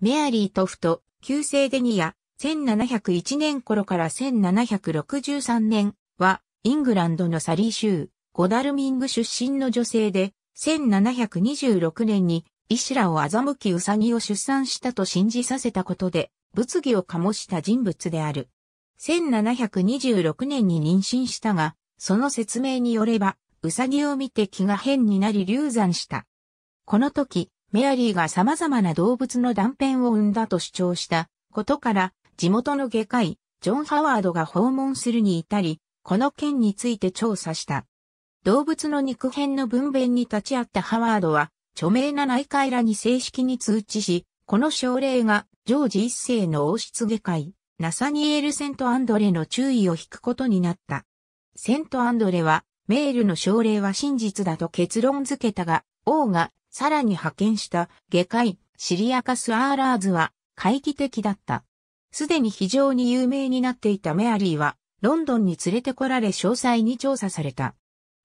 メアリー・トフト、旧姓デニア、1701年頃から1763年は、イングランドのサリー州、ゴダルミング出身の女性で、1726年に、医師らを欺きウサギを出産したと信じさせたことで、物議を醸した人物である。1726年に妊娠したが、その説明によれば、ウサギを見て気が変になり流産した。この時、メアリーが様々な動物の断片を生んだと主張したことから、地元の外科医、ジョン・ハワードが訪問するに至り、この件について調査した。動物の肉片の分娩に立ち会ったハワードは、著名な内科医らに正式に通知し、この症例が、ジョージ一世の王室外科医、ナサニエル・セント・アンドレの注意を引くことになった。セント・アンドレは、メールの症例は真実だと結論付けたが、王がさらに派遣した外科医、シリアカス・アーラーズは、懐疑的だった。すでに非常に有名になっていたメアリーは、ロンドンに連れてこられ詳細に調査された。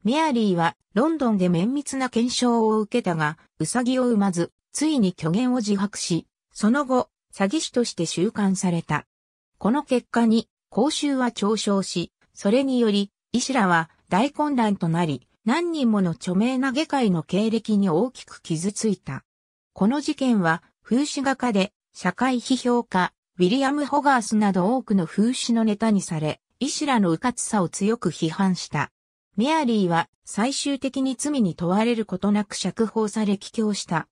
メアリーは、ロンドンで綿密な検証を受けたが、ウサギを産まず、ついに虚言を自白し、その後、詐欺師として収監された。この結果に、公衆は嘲笑し、それにより、医師らは大混乱となり、何人もの著名な外科医の経歴に大きく傷ついた。この事件は、風刺画家で、社会批評家、ウィリアム・ホガースなど多くの風刺のネタにされ、医師らの迂闊さを強く批判した。メアリーは最終的に罪に問われることなく釈放され帰郷した。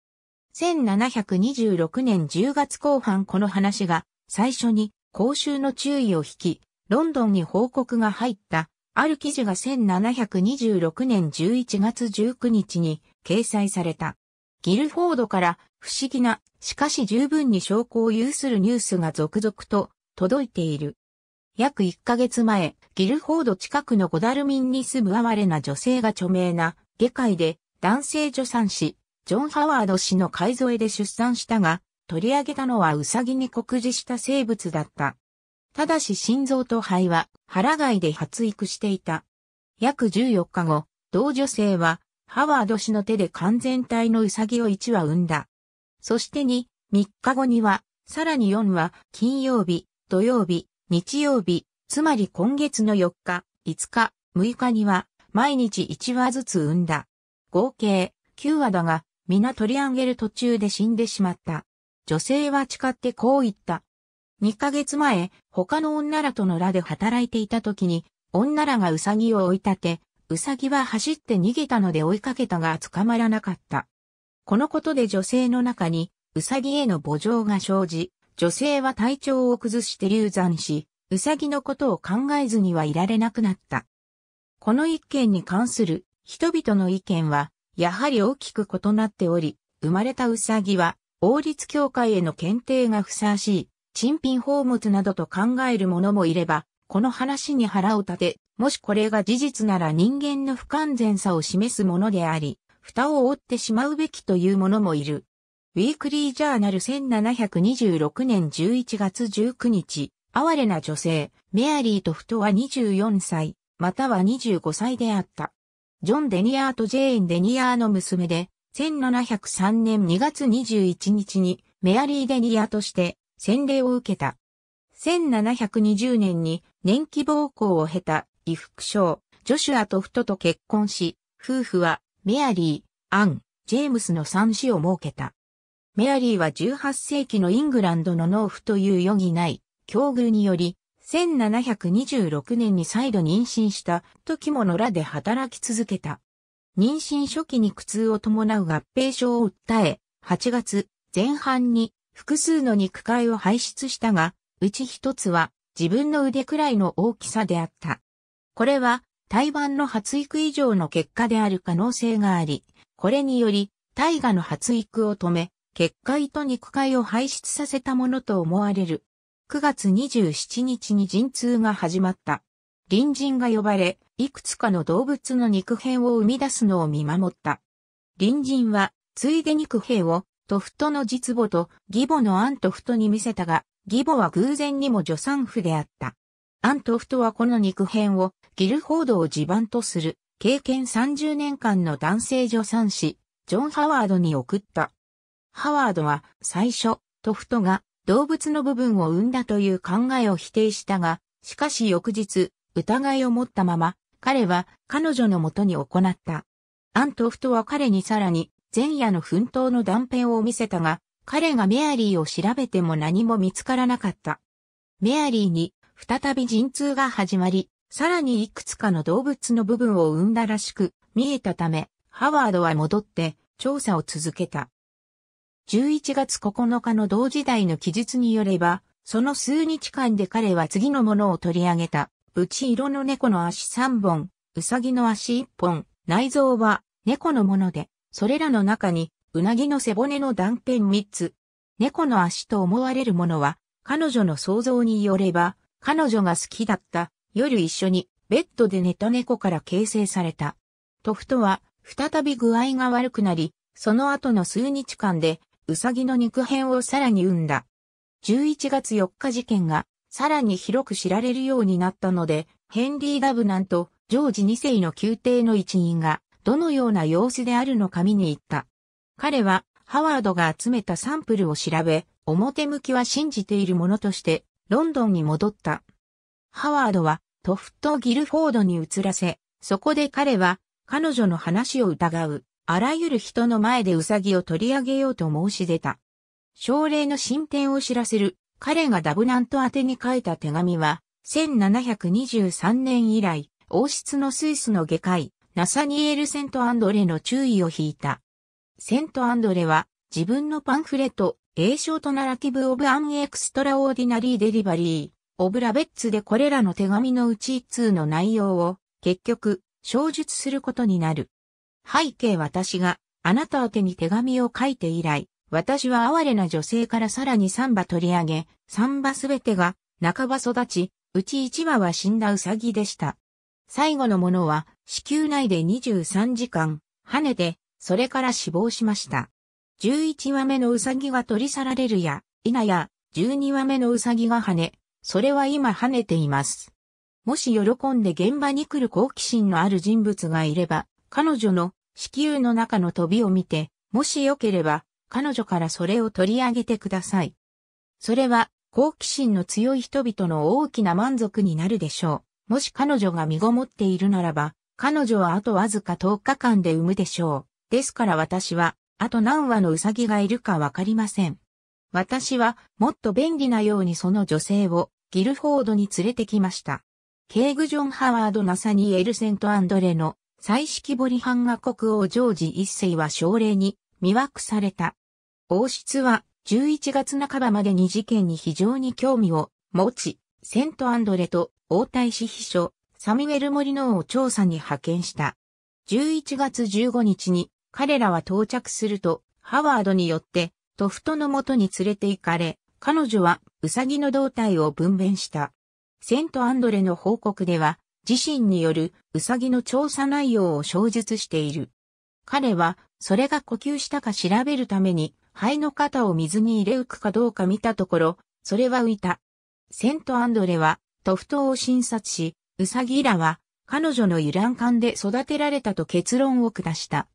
1726年10月後半この話が最初に公衆の注意を引き、ロンドンに報告が入ったある記事が1726年11月19日に掲載された。ギルフォードから不思議な、しかし十分に証拠を有するニュースが続々と届いている。約1ヶ月前、ギルフォード近くのゴダルミンに住む哀れな女性が著名な下界で男性助産師、ジョン・ハワード氏の介添えで出産したが、取り上げたのはウサギに酷似した生物だった。ただし心臓と肺は腹外で発育していた。約14日後、同女性はハワード氏の手で完全体のウサギを1羽産んだ。そして2、3日後には、さらに4は金曜日、土曜日、日曜日、つまり今月の4日、5日、6日には毎日1羽ずつ産んだ。合計9羽だが皆取り上げる途中で死んでしまった。女性は誓ってこう言った。2ヶ月前、他の女らとの裏で働いていた時に、女らがウサギを追い立て、ウサギは走って逃げたので追いかけたが捕まらなかった。このことで女性の中に、ウサギへの慕情が生じ、女性は体調を崩して流産し、ウサギのことを考えずにはいられなくなった。この一件に関する人々の意見は、やはり大きく異なっており、生まれたウサギは、王立協会への検定がふさわしい珍品宝物などと考える者もいれば、この話に腹を立て、もしこれが事実なら人間の不完全さを示すものであり、蓋を覆ってしまうべきというものもいる。ウィークリージャーナル1726年11月19日、哀れな女性、メアリーとフトは24歳、または25歳であった。ジョン・デニアーとジェーン・デニアーの娘で、1703年2月21日にメアリー・デニアとして洗礼を受けた。1720年に年期暴行を経た衣服商、ジョシュアとフトと結婚し、夫婦はメアリー、アン、ジェームスの三子を設けた。メアリーは18世紀のイングランドの農夫という余儀ない、境遇により、1726年に再度妊娠した時も野良で働き続けた。妊娠初期に苦痛を伴う合併症を訴え、8月前半に複数の肉塊を排出したが、うち一つは自分の腕くらいの大きさであった。これは胎盤の発育以上の結果である可能性があり、これにより大河の発育を止め、結界と肉塊を排出させたものと思われる。9月27日に陣痛が始まった。隣人が呼ばれ、いくつかの動物の肉片を生み出すのを見守った。隣人は、ついで肉片をトフトの実母と義母のアントフトに見せたが、義母は偶然にも助産婦であった。アントフトはこの肉片をギルフォードを地盤とする経験30年間の男性助産師、ジョン・ハワードに送った。ハワードは最初、トフトが動物の部分を生んだという考えを否定したが、しかし翌日、疑いを持ったまま、彼は彼女のもとに行った。アントフトは彼にさらに前夜の奮闘の断片を見せたが、彼がメアリーを調べても何も見つからなかった。メアリーに再び陣痛が始まり、さらにいくつかの動物の部分を生んだらしく見えたため、ハワードは戻って調査を続けた。11月9日の同時代の記述によれば、その数日間で彼は次のものを取り上げた。うち色の猫の足3本、うさぎの足1本、内臓は猫のもので、それらの中に、うなぎの背骨の断片3つ、猫の足と思われるものは、彼女の想像によれば、彼女が好きだった夜一緒にベッドで寝た猫から形成された。トフトは再び具合が悪くなり、その後の数日間でうさぎの肉片をさらに生んだ。11月4日事件がさらに広く知られるようになったので、ヘンリー・ダブナンとジョージ2世の宮廷の一員がどのような様子であるのか見に行った。彼は、ハワードが集めたサンプルを調べ、表向きは信じているものとして、ロンドンに戻った。ハワードは、トフット・ギルフォードに移らせ、そこで彼は、彼女の話を疑う、あらゆる人の前でウサギを取り上げようと申し出た。症例の進展を知らせる、彼がダブナント宛に書いた手紙は、1723年以来、王室のスイスの外科医、ナサニエル・セント・アンドレの注意を引いた。セント・アンドレは自分のパンフレット、英称とナラティブ・オブ・アン・エクストラ・オーディナリー・デリバリー、オブ・ラベッツでこれらの手紙のうち1通の内容を結局、衝述することになる。背景私があなた宛てに手紙を書いて以来、私は哀れな女性からさらに3羽取り上げ、3羽すべてが半ば育ち、うち1羽は死んだウサギでした。最後のものは子宮内で23時間、跳ねて、それから死亡しました。11羽目のウサギが取り去られるや、いなや、12羽目のウサギが跳ね、それは今跳ねています。もし喜んで現場に来る好奇心のある人物がいれば、彼女の子宮の中の飛びを見て、もしよければ、彼女からそれを取り上げてください。それは、好奇心の強い人々の大きな満足になるでしょう。もし彼女が身ごもっているならば、彼女はあとわずか10日間で産むでしょう。ですから私は、あと何羽のウサギがいるかわかりません。私は、もっと便利なようにその女性を、ギルフォードに連れてきました。ケーグ・ジョン・ハワード・ナサニエル・セント・アンドレの、彩色ボリハンガ国王ジョージ一世は奨励に、魅惑された。王室は、11月半ばまでに事件に非常に興味を持ち、セント・アンドレと王太子秘書、サミュエル・モリノーを調査に派遣した。11月15日に彼らは到着すると、ハワードによってトフトの元に連れて行かれ、彼女はウサギの胴体を分娩した。セントアンドレの報告では、自身によるウサギの調査内容を詳述している。彼は、それが呼吸したか調べるために、肺の肩を水に入れ浮くかどうか見たところ、それは浮いた。セントアンドレは、トフトを診察し、ウサギらは、彼女のユラ管で育てられたと結論を下した。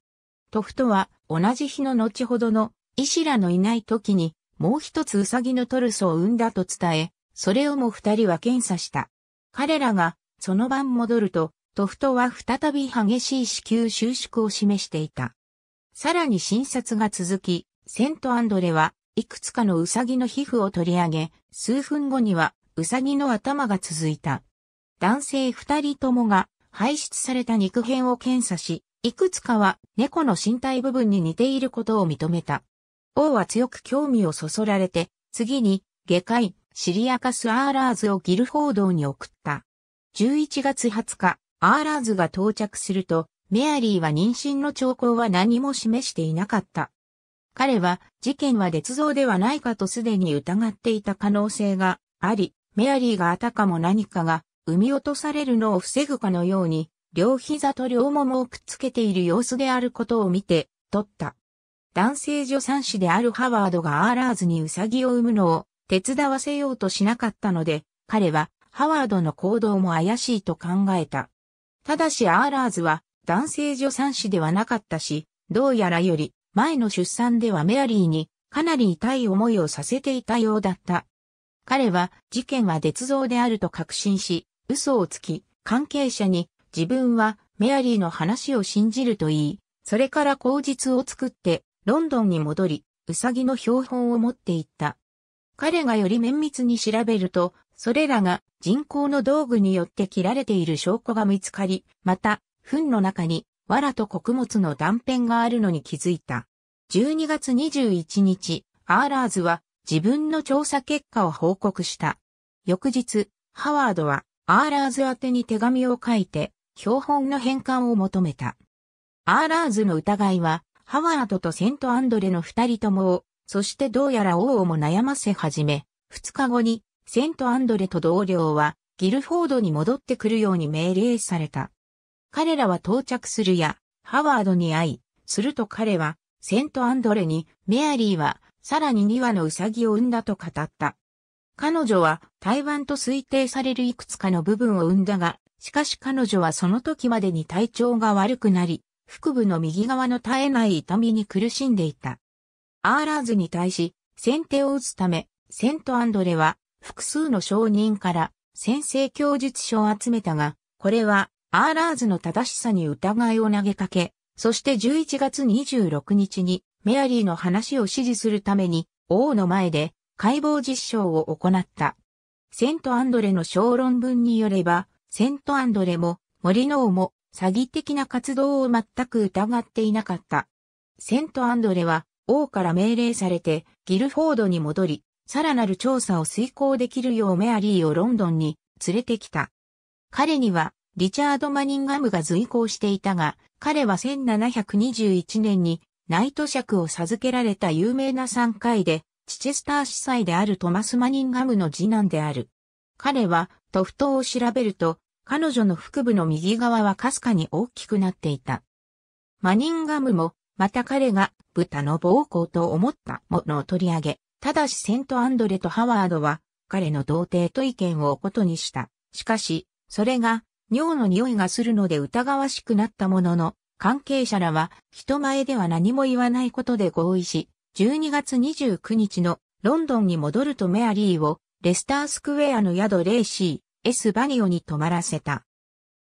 トフトは、同じ日の後ほどの、医師らのいない時に、もう一つウサギのトルソを産んだと伝え、それをも二人は検査した。彼らが、その晩戻ると、トフトは再び激しい子宮収縮を示していた。さらに診察が続き、セントアンドレは、いくつかのウサギの皮膚を取り上げ、数分後には、ウサギの頭が続いた。男性二人ともが排出された肉片を検査し、いくつかは猫の身体部分に似ていることを認めた。王は強く興味をそそられて、次に、下界、シリアカス・アーラーズをギルフォードに送った。11月20日、アーラーズが到着すると、メアリーは妊娠の兆候は何も示していなかった。彼は事件は捏造ではないかとすでに疑っていた可能性があり、メアリーがあたかも何かが産み落とされるのを防ぐかのように、両膝と両ももをくっつけている様子であることを見て、取った。男性助産師であるハワードがアーラーズにウサギを産むのを手伝わせようとしなかったので、彼はハワードの行動も怪しいと考えた。ただしアーラーズは男性助産師ではなかったし、どうやらより前の出産ではメアリーにかなり痛い思いをさせていたようだった。彼は事件は絶造であると確信し、嘘をつき、関係者に自分はメアリーの話を信じると言い、それから口実を作ってロンドンに戻り、ウサギの標本を持っていった。彼がより綿密に調べると、それらが人工の道具によって切られている証拠が見つかり、また、糞の中に藁と穀物の断片があるのに気づいた。12月21日、アーラーズは自分の調査結果を報告した。翌日、ハワードはアーラーズ宛てに手紙を書いて、標本の返還を求めた。アーラーズの疑いは、ハワードとセントアンドレの二人ともを、そしてどうやら王をも悩ませ始め、二日後に、セントアンドレと同僚は、ギルフォードに戻ってくるように命令された。彼らは到着するや、ハワードに会い、すると彼は、セントアンドレに、メアリーは、さらに2羽のウサギを産んだと語った。彼女は台湾と推定されるいくつかの部分を生んだが、しかし彼女はその時までに体調が悪くなり、腹部の右側の絶えない痛みに苦しんでいた。アーラーズに対し、先手を打つため、セントアンドレは複数の証人から先制供述書を集めたが、これはアーラーズの正しさに疑いを投げかけ、そして11月26日にメアリーの話を支持するために王の前で解剖実証を行った。セントアンドレの小論文によれば、セントアンドレも森の王も詐欺的な活動を全く疑っていなかった。セントアンドレは王から命令されてギルフォードに戻り、さらなる調査を遂行できるようメアリーをロンドンに連れてきた。彼にはリチャード・マニンガムが随行していたが、彼は1721年にナイト爵を授けられた有名な3回でチチェスター司祭であるトマス・マニンガムの次男である。彼は、トフトを調べると、彼女の腹部の右側はかすかに大きくなっていた。マニンガムも、また彼が豚の暴行と思ったものを取り上げ、ただしセントアンドレとハワードは彼の童貞と意見をことにした。しかし、それが尿の匂いがするので疑わしくなったものの、関係者らは人前では何も言わないことで合意し、12月29日のロンドンに戻るとメアリーをレスタースクエアの宿レイシー、S・ バニオに泊まらせた。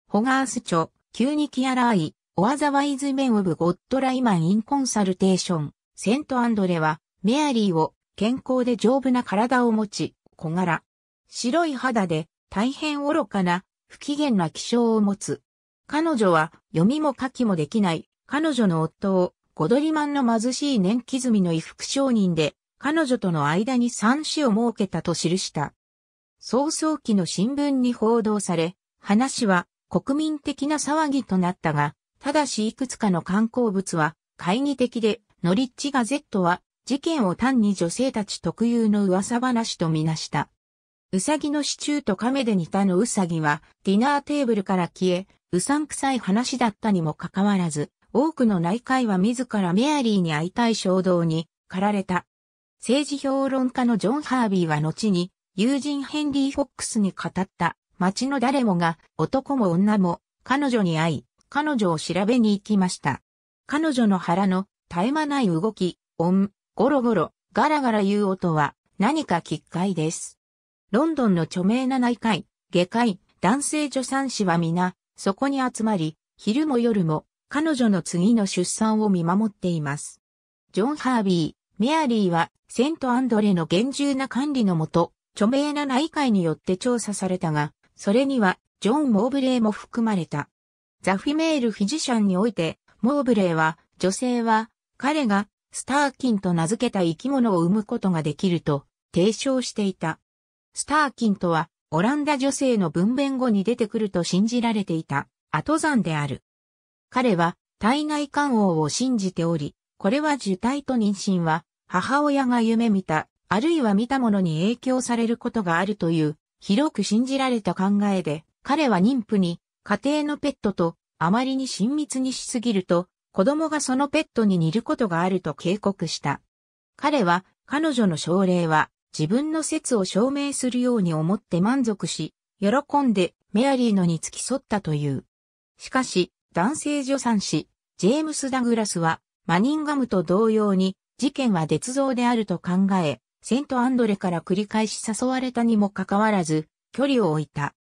ホガース著、急にキアラーイ、オアザワイズメンオブゴッドライマンインコンサルテーション、セントアンドレは、メアリーを健康で丈夫な体を持ち、小柄。白い肌で大変愚かな不機嫌な気性を持つ。彼女は読みも書きもできない彼女の夫をゴドリマンの貧しい年季済みの衣服商人で、彼女との間に三子を設けたと記した。早々期の新聞に報道され、話は国民的な騒ぎとなったが、ただしいくつかの観光物は懐疑的で、ノリッチガゼットは事件を単に女性たち特有の噂話とみなした。うさぎのシチューと亀で似たのうさぎはディナーテーブルから消え、うさんくさい話だったにもかかわらず、多くの内科医は自らメアリーに会いたい衝動に駆られた。政治評論家のジョン・ハービーは後に、友人ヘンリー・フォックスに語った街の誰もが男も女も彼女に会い、彼女を調べに行きました。彼女の腹の絶え間ない動き、音、ゴロゴロ、ガラガラ言う音は何か奇怪です。ロンドンの著名な内科医、外科医、男性助産師は皆、そこに集まり、昼も夜も彼女の次の出産を見守っています。ジョン・ハービー、メアリーは、セント・アンドレの厳重な管理のもと、著名な内会によって調査されたが、それには、ジョン・モーブレイも含まれた。ザ・フィメール・フィジシャンにおいて、モーブレイは、女性は、彼が、スターキンと名付けた生き物を生むことができると、提唱していた。スターキンとは、オランダ女性の分娩後に出てくると信じられていた、後山である。彼は体内観王を信じており、これは受胎と妊娠は母親が夢見た、あるいは見たものに影響されることがあるという広く信じられた考えで、彼は妊婦に家庭のペットとあまりに親密にしすぎると子供がそのペットに似ることがあると警告した。彼は彼女の症例は自分の説を証明するように思って満足し、喜んでメアリーのに付き添ったという。しかし、男性助産師、ジェームス・ダグラスは、マニンガムと同様に、事件は捏造であると考え、セントアンドレから繰り返し誘われたにもかかわらず、距離を置いた。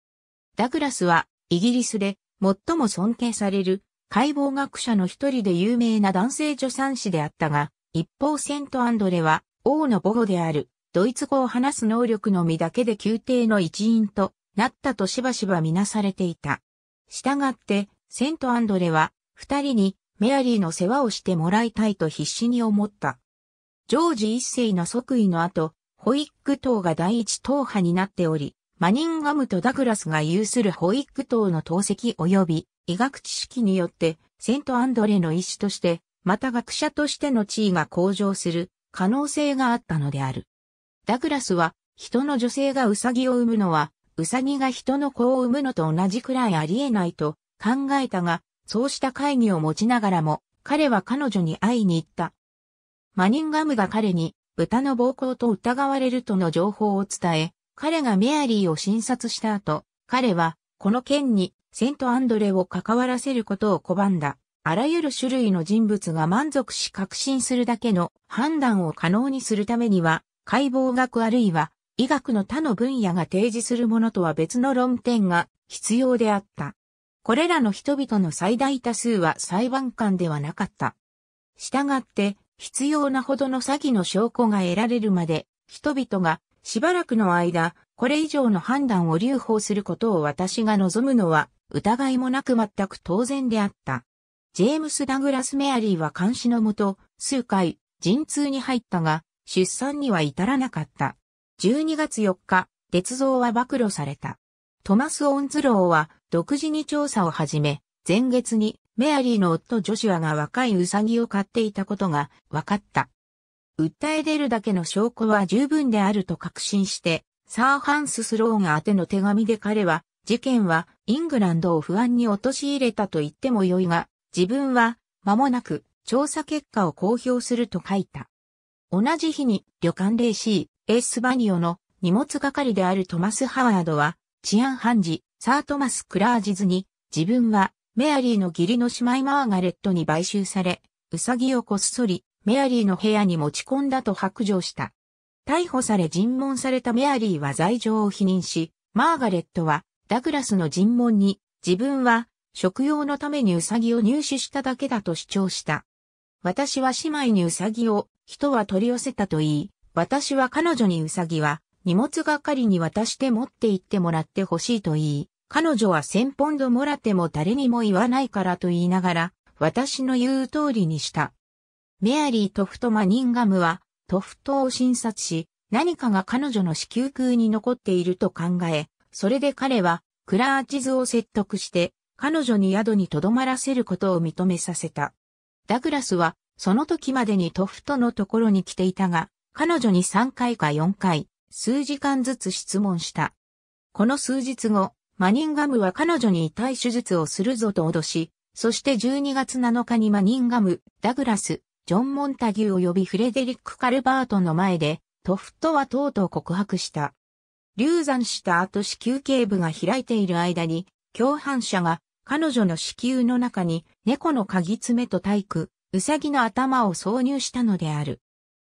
ダグラスは、イギリスで、最も尊敬される、解剖学者の一人で有名な男性助産師であったが、一方セントアンドレは、王の母語である、ドイツ語を話す能力のみだけで宮廷の一員となったとしばしばみなされていた。したがって、セントアンドレは、二人にメアリーの世話をしてもらいたいと必死に思った。ジョージ一世の即位の後、ホイック党が第一党派になっており、マニンガムとダグラスが有するホイック党の党籍及び医学知識によって、セントアンドレの医師として、また学者としての地位が向上する可能性があったのである。ダグラスは、人の女性がウサギを産むのは、ウサギが人の子を産むのと同じくらいありえないと考えたが、そうした会議を持ちながらも、彼は彼女に会いに行った。マニンガムが彼に、豚の暴行と疑われるとの情報を伝え、彼がメアリーを診察した後、彼は、この件に、セントアンドレを関わらせることを拒んだ。あらゆる種類の人物が満足し確信するだけの判断を可能にするためには、解剖学あるいは医学の他の分野が提示するものとは別の論点が必要であった。これらの人々の最大多数は裁判官ではなかった。したがって、必要なほどの詐欺の証拠が得られるまで、人々がしばらくの間、これ以上の判断を留保することを私が望むのは、疑いもなく全く当然であった。ジェームス・ダグラス・メアリーは監視のもと、数回、陣痛に入ったが、出産には至らなかった。12月4日、鉄造は暴露された。トマス・オンズローは独自に調査を始め、前月にメアリーの夫ジョシュアが若いウサギを飼っていたことが分かった。訴え出るだけの証拠は十分であると確信して、サーハンス・スローが宛ての手紙で彼は、事件はイングランドを不安に陥れたと言っても良いが、自分は間もなく調査結果を公表すると書いた。同じ日に旅館レシー・エスバニオの荷物係であるトマス・ハワードは、治安判事、サートマス・クラージズに、自分は、メアリーの義理の姉妹マーガレットに買収され、ウサギをこっそり、メアリーの部屋に持ち込んだと白状した。逮捕され尋問されたメアリーは罪状を否認し、マーガレットは、ダグラスの尋問に、自分は、食用のためにウサギを入手しただけだと主張した。私は姉妹にウサギを、人は取り寄せたと言い、私は彼女にウサギは荷物係に渡して持って行ってもらってほしいと言い、彼女は千ポンドもらっても誰にも言わないからと言いながら、私の言う通りにした。メアリー・トフト・マニンガムは、トフトを診察し、何かが彼女の子宮空に残っていると考え、それで彼は、クラーチズを説得して、彼女に宿に留まらせることを認めさせた。ダグラスは、その時までにトフトのところに来ていたが、彼女に3回か4回、数時間ずつ質問した。この数日後、マニンガムは彼女に遺体手術をするぞと脅し、そして12月7日にマニンガム、ダグラス、ジョン・モンタギュー及びフレデリック・カルバートの前で、トフトはとうとう告白した。流産した後子宮頸部が開いている間に、共犯者が彼女の子宮の中に猫の鍵爪と体育、ウサギの頭を挿入したのである。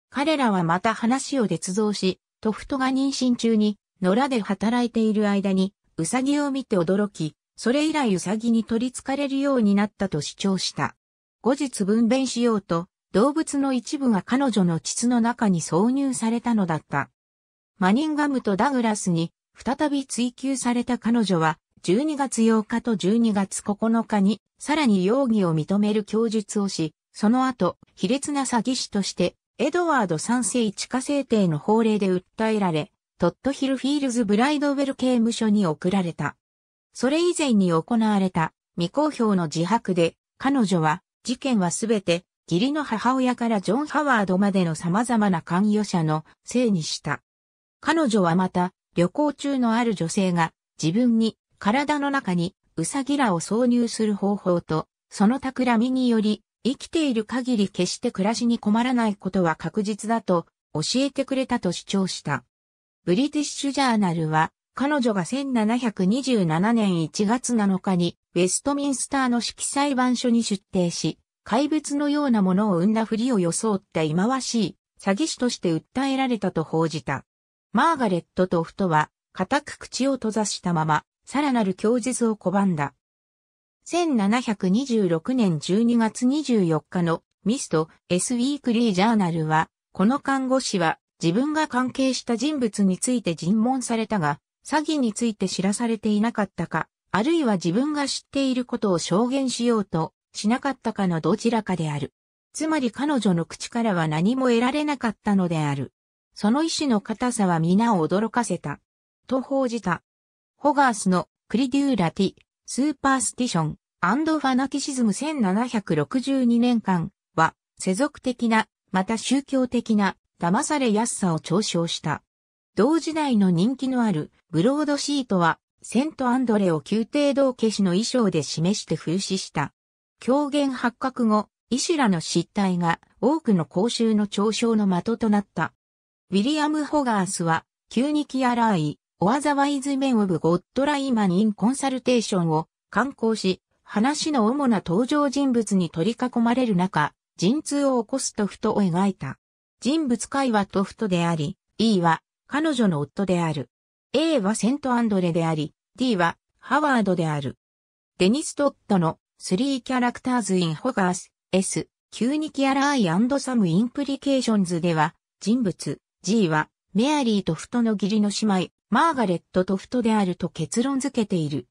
彼らはまた話を捏造し、トフトが妊娠中に、野良で働いている間に、ウサギを見て驚き、それ以来ウサギに取り憑かれるようになったと主張した。後日分娩しようと、動物の一部が彼女の膣の中に挿入されたのだった。マニンガムとダグラスに再び追求された彼女は、12月8日と12月9日に、さらに容疑を認める供述をし、その後、卑劣な詐欺師としてエドワード3世地下制定の法令で訴えられ、トットヒルフィールズブライドウェル刑務所に送られた。それ以前に行われた未公表の自白で、彼女は事件はすべて義理の母親からジョン・ハワードまでの様々な関与者のせいにした。彼女はまた旅行中のある女性が自分に体の中にウサギラを挿入する方法とその企みにより生きている限り決して暮らしに困らないことは確実だと教えてくれたと主張した。ブリティッシュジャーナルは、彼女が1727年1月7日にウェストミンスターの式裁判所に出廷し、怪物のようなものを生んだふりを装った忌まわしい詐欺師として訴えられたと報じた。マーガレットとフトは、固く口を閉ざしたまま、さらなる供述を拒んだ。1726年12月24日のミスト S ウィークリージャーナルは、この看護師は自分が関係した人物について尋問されたが、詐欺について知らされていなかったか、あるいは自分が知っていることを証言しようとしなかったかのどちらかである。つまり彼女の口からは何も得られなかったのである。その意志の硬さは皆を驚かせた。と報じた。ホガースのクリデューラティ、スーパースティション、アンドファナティシズム1762年間は世俗的な、また宗教的な騙されやすさを嘲笑した。同時代の人気のあるブロードシートはセントアンドレを宮廷道化師の衣装で示して風刺した。狂言発覚後、医師らの失態が多くの公衆の嘲笑の的となった。ウィリアム・ホガースは、急にキアラーイ、オアザワイズメンオブ・ゴッドライマン・イン・コンサルテーションを刊行し、話の主な登場人物に取り囲まれる中、陣痛を起こすトフトを描いた。人物界はトフトであり、E は彼女の夫である。A はセントアンドレであり、D はハワードである。デニス・トットの3キャラクターズ・イン・ホガース、S、急にキャラ・アイ・サム・インプリケーションズでは、人物、G はメアリーとフトの義理の姉妹、マーガレットとフトであると結論付けている。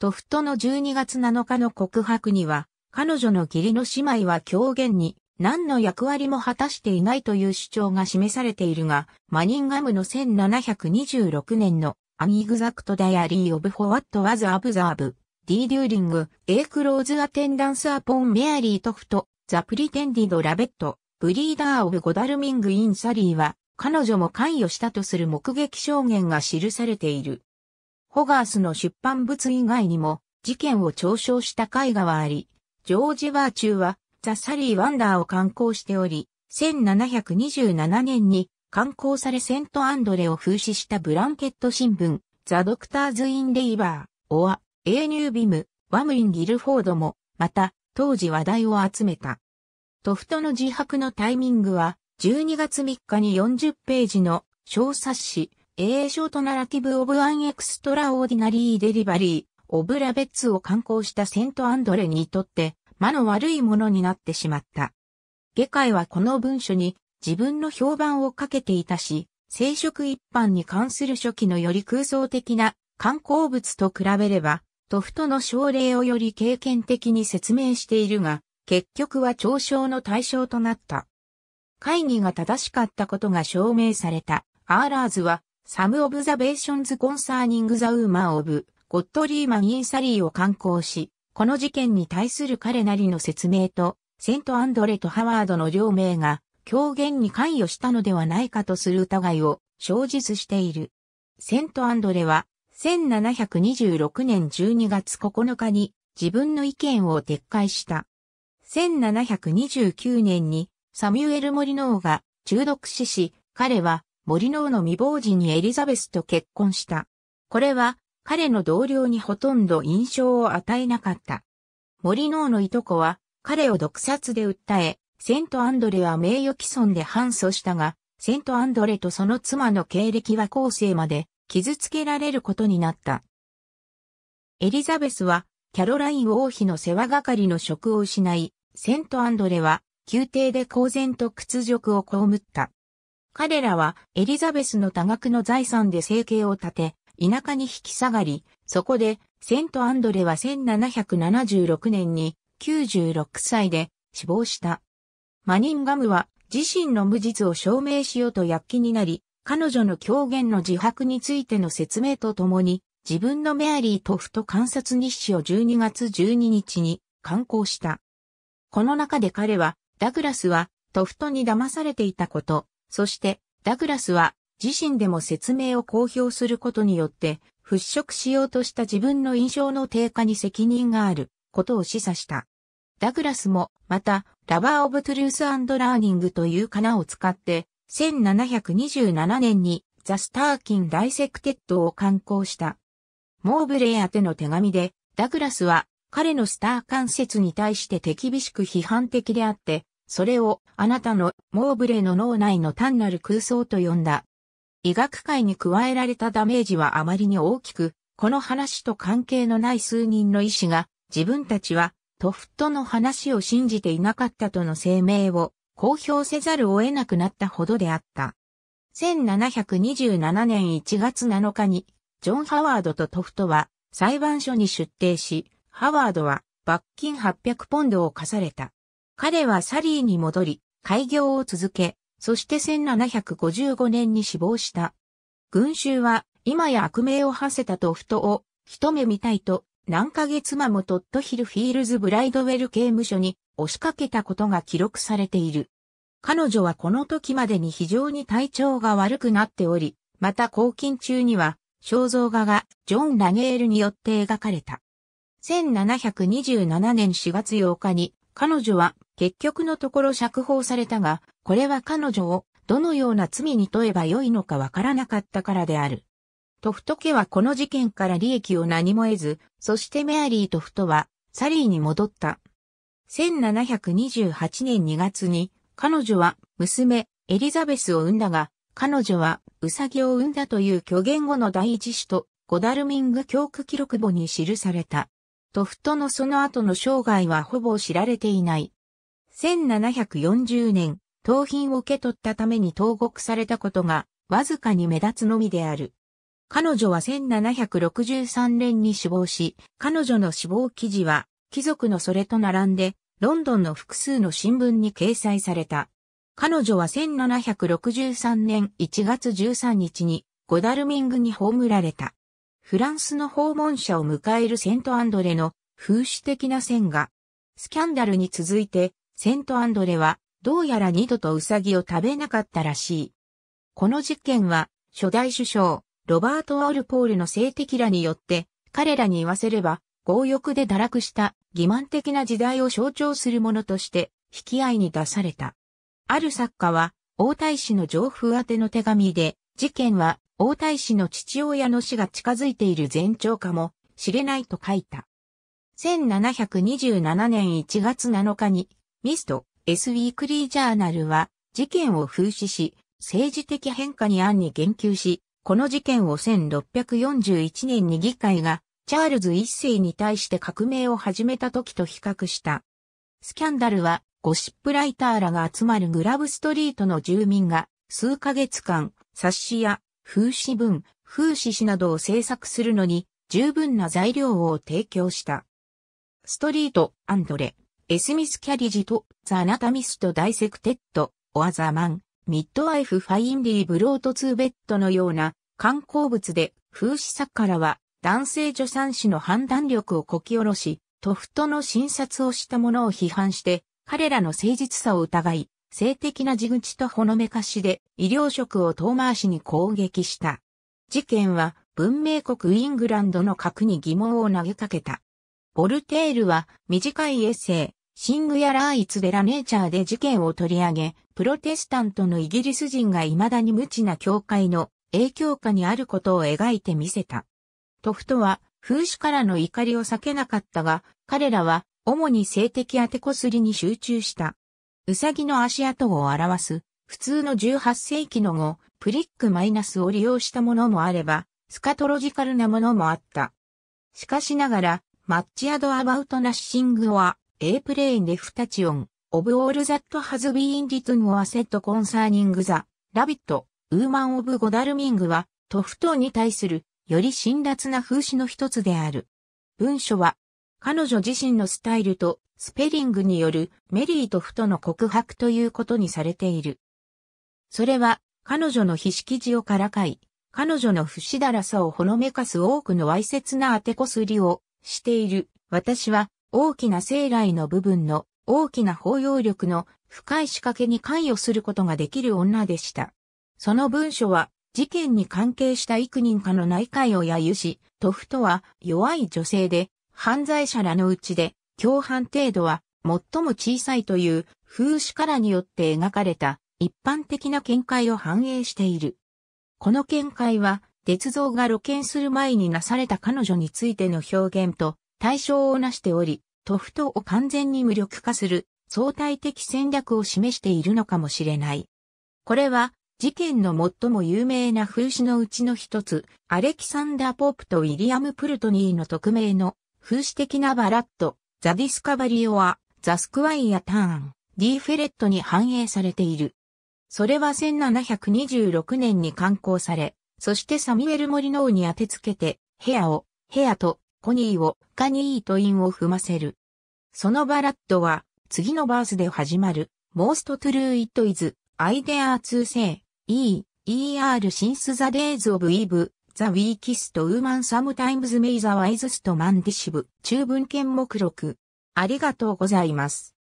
トフトの12月7日の告白には、彼女の義理の姉妹は狂言に何の役割も果たしていないという主張が示されているが、マニンガムの1726年のアニグザクトダイアリー・オブ・フォワット・ワズ・アブザーブ、ディ・デューリング、エークローズ・アテンダンス・アポン・メアリー・トフト、ザ・プリテンディド・ラベット、ブリーダー・オブ・ゴダルミング・イン・サリーは、彼女も関与したとする目撃証言が記されている。ホガースの出版物以外にも、事件を嘲笑した絵画はあり、ジョージ・バーチューは、ザ・サリー・ワンダーを刊行しており、1727年に刊行されセント・アンドレを風刺したブランケット新聞、ザ・ドクターズ・イン・レイバー、オア、エーニュー・ビム、ワムリン・ギルフォードも、また、当時話題を集めた。トフトの自白のタイミングは、12月3日に40ページの小冊子、A ショートナラティブ・オブ・アン・エクストラ・オーディナリー・デリバリー、オブ・ラベッツを刊行したセント・アンドレにとって、間の悪いものになってしまった。下界はこの文書に自分の評判をかけていたし、生殖一般に関する初期のより空想的な観光物と比べれば、トフトの症例をより経験的に説明しているが、結局は嘲笑の対象となった。会議が正しかったことが証明された。アーラーズはサム・オブ・ザ・ベーションズ・コンサーニング・ザ・ウーマー・オブ・ゴットリーマン・イン・サリーを刊行し、この事件に対する彼なりの説明と、セント・アンドレとハワードの両名が、狂言に関与したのではないかとする疑いを生実している。セント・アンドレは、1726年12月9日に自分の意見を撤回した。1729年にサミュエル・モリノーが中毒死し、彼は森のの未亡人にエリザベスと結婚した。これは彼の同僚にほとんど印象を与えなかった。森ののいとこは彼を毒殺で訴え、セントアンドレは名誉毀損で反訴したが、セントアンドレとその妻の経歴は後世まで傷つけられることになった。エリザベスはキャロライン王妃の世話係の職を失い、セントアンドレは宮廷で公然と屈辱を被った。彼らはエリザベスの多額の財産で生計を立て、田舎に引き下がり、そこでセントアンドレは1776年に96歳で死亡した。マニンガムは自身の無実を証明しようと躍起になり、彼女の狂言の自白についての説明とともに、自分のメアリーとふと観察日誌を12月12日に刊行した。この中で彼は、ダグラスはトフトに騙されていたこと、そして、ダグラスは自身でも説明を公表することによって、払拭しようとした自分の印象の低下に責任があることを示唆した。ダグラスも、また、ラバー・オブ・トゥルース・アンド・ラーニングというかなを使って、1727年にザ・スターキン・ライセクテッドを刊行した。モーブレイ宛ての手紙で、ダグラスは彼のスター関節に対して手厳しく批判的であって、それをあなたのモーブレの脳内の単なる空想と呼んだ。医学界に加えられたダメージはあまりに大きく、この話と関係のない数人の医師が自分たちはトフットの話を信じていなかったとの声明を公表せざるを得なくなったほどであった。1727年1月7日にジョン・ハワードとトフトは裁判所に出廷し、ハワードは罰金800ポンドを課された。彼はサリーに戻り、開業を続け、そして1755年に死亡した。群衆は、今や悪名を馳せたトフトを、一目見たいと、何ヶ月間もトットヒルフィールズブライドウェル刑務所に押しかけたことが記録されている。彼女はこの時までに非常に体調が悪くなっており、また抗菌中には、肖像画がジョン・ラゲールによって描かれた。1727年4月8日に、彼女は結局のところ釈放されたが、これは彼女をどのような罪に問えばよいのかわからなかったからである。トフト家はこの事件から利益を何も得ず、そしてメアリー・トフトはサリーに戻った。1728年2月に彼女は娘エリザベスを産んだが、彼女はウサギを産んだという虚言後の第一子とゴダルミング教区記録簿に記された。トフトのその後の生涯はほぼ知られていない。1740年、盗品を受け取ったために投獄されたことが、わずかに目立つのみである。彼女は1763年に死亡し、彼女の死亡記事は、貴族のそれと並んで、ロンドンの複数の新聞に掲載された。彼女は1763年1月13日に、ゴダルミングに葬られた。フランスの訪問者を迎えるセントアンドレの風刺的な線が、スキャンダルに続いてセントアンドレは、どうやら二度とウサギを食べなかったらしい。この事件は、初代首相、ロバート・オールポールの性的らによって、彼らに言わせれば、強欲で堕落した欺瞞的な時代を象徴するものとして、引き合いに出された。ある作家は、王太子の情風宛ての手紙で、事件は王太子の父親の死が近づいている前兆かも知れないと書いた。1727年1月7日にリスト、S ウィークリージャーナルは、事件を風刺し、政治的変化に案に言及し、この事件を1641年に議会が、チャールズ一世に対して革命を始めた時と比較した。スキャンダルは、ゴシップライターらが集まるグラブストリートの住民が、数ヶ月間、冊子や風刺文、風刺紙などを制作するのに、十分な材料を提供した。ストリート、アンドレ。エスミスキャリジとザ・アナタミスト・ダイセクテッド、オアザ・マン、ミッドワイフ・ファインリー・ブロート・ツー・ベッドのような観光物で、風刺作からは男性助産師の判断力をこき下ろし、トフトの診察をしたものを批判して、彼らの誠実さを疑い、性的な地口とほのめかしで医療職を遠回しに攻撃した。事件は文明国イングランドの核に疑問を投げかけた。ボルテールは短いエッセイ、シングやラーイツでラネーチャーで事件を取り上げ、プロテスタントのイギリス人が未だに無知な教会の影響下にあることを描いてみせた。トフトは、風刺からの怒りを避けなかったが、彼らは、主に性的当てこすりに集中した。ウサギの足跡を表す、普通の18世紀の後、プリックマイナスを利用したものもあれば、スカトロジカルなものもあった。しかしながら、マッチアドアバウトナッシングは、A Plain Reflection of All That Has Been Written or Said Concerning the Rabbit, Woman of Godalming は、トフトに対する、より辛辣な風刺の一つである。文書は、彼女自身のスタイルとスペリングによるメリーとフトの告白ということにされている。それは彼女の非識字をからかい、彼女の不死だらさをほのめかす多くのわいせつな当てこすりをしている。私は大きな生来の部分の大きな包容力の深い仕掛けに関与することができる女でした。その文書は事件に関係した幾人かの内科を揶揄し、トフとは弱い女性で犯罪者らのうちで共犯程度は最も小さいという風刺からによって描かれた一般的な見解を反映している。この見解は、鉄造が露見する前になされた彼女についての表現と対象をなしており、トフトを完全に無力化する相対的戦略を示しているのかもしれない。これは、事件の最も有名な風刺のうちの一つ、アレキサンダー・ポープとウィリアム・プルトニーの匿名の風刺的なバラット、ザ・ディスカバリオア、ザ・スクワイア・ターン、ディ・フェレットに反映されている。それは1726年に刊行され、そしてサミュエル・モリノーに当てつけて、部屋を、部屋とコニーをカニーとインを踏ませる。そのバラッドは、次のバースで始まる、most true it is, idea to say, e, er since the days of Eve, the weakest woman sometimes may the wisest man d i s e 中文献目録。ありがとうございます。